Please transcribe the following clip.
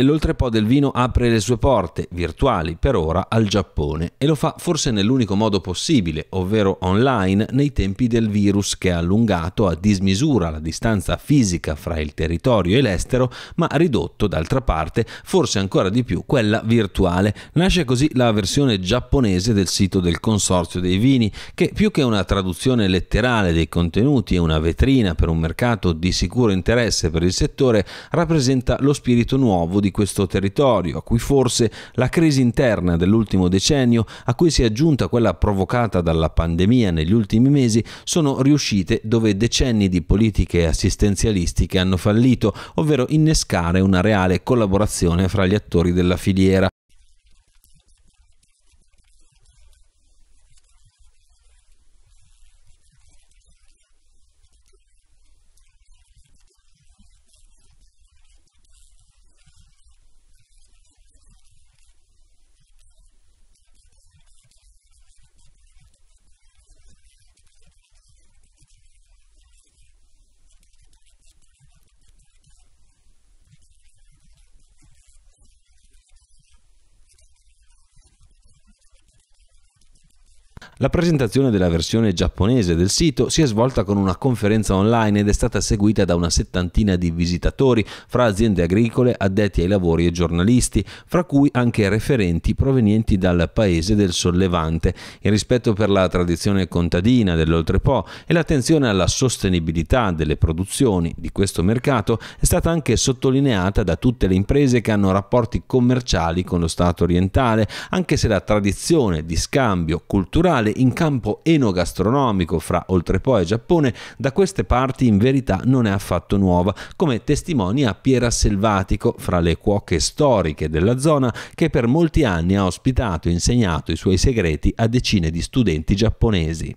e l'oltrepò del vino apre le sue porte, virtuali per ora, al Giappone e lo fa forse nell'unico modo possibile, ovvero online, nei tempi del virus che ha allungato a dismisura la distanza fisica fra il territorio e l'estero, ma ridotto d'altra parte forse ancora di più quella virtuale. Nasce così la versione giapponese del sito del Consorzio dei Vini, che più che una traduzione letterale dei contenuti e una vetrina per un mercato di sicuro interesse per il settore, rappresenta lo spirito nuovo di di questo territorio, a cui forse la crisi interna dell'ultimo decennio, a cui si è aggiunta quella provocata dalla pandemia negli ultimi mesi, sono riuscite dove decenni di politiche assistenzialistiche hanno fallito, ovvero innescare una reale collaborazione fra gli attori della filiera, La presentazione della versione giapponese del sito si è svolta con una conferenza online ed è stata seguita da una settantina di visitatori, fra aziende agricole, addetti ai lavori e giornalisti, fra cui anche referenti provenienti dal paese del Sollevante. Il rispetto per la tradizione contadina dell'Oltrepo e l'attenzione alla sostenibilità delle produzioni di questo mercato è stata anche sottolineata da tutte le imprese che hanno rapporti commerciali con lo Stato orientale, anche se la tradizione di scambio culturale internazionale in campo enogastronomico fra Oltrepo e Giappone da queste parti in verità non è affatto nuova, come testimonia Piera Selvatico, fra le cuoche storiche della zona, che per molti anni ha ospitato e insegnato i suoi segreti a decine di studenti giapponesi.